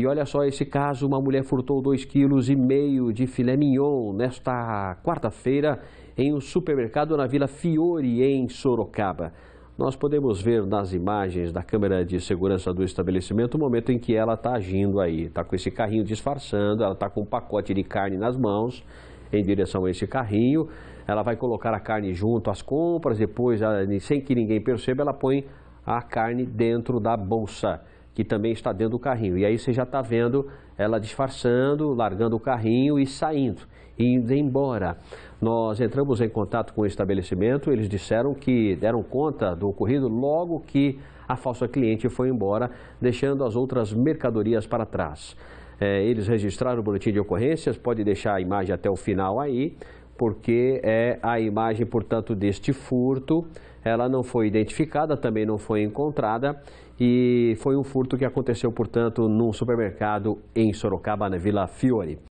E olha só esse caso, uma mulher furtou 2,5 kg de filé mignon nesta quarta-feira em um supermercado na Vila Fiore, em Sorocaba. Nós podemos ver nas imagens da câmera de segurança do estabelecimento o momento em que ela está agindo aí. Está com esse carrinho disfarçando, ela está com um pacote de carne nas mãos em direção a esse carrinho. Ela vai colocar a carne junto às compras, depois, sem que ninguém perceba, ela põe a carne dentro da bolsa que também está dentro do carrinho. E aí você já está vendo ela disfarçando, largando o carrinho e saindo, indo embora. Nós entramos em contato com o estabelecimento, eles disseram que deram conta do ocorrido logo que a falsa cliente foi embora, deixando as outras mercadorias para trás. É, eles registraram o boletim de ocorrências, pode deixar a imagem até o final aí porque é a imagem, portanto, deste furto. Ela não foi identificada, também não foi encontrada e foi um furto que aconteceu, portanto, num supermercado em Sorocaba, na Vila Fiore.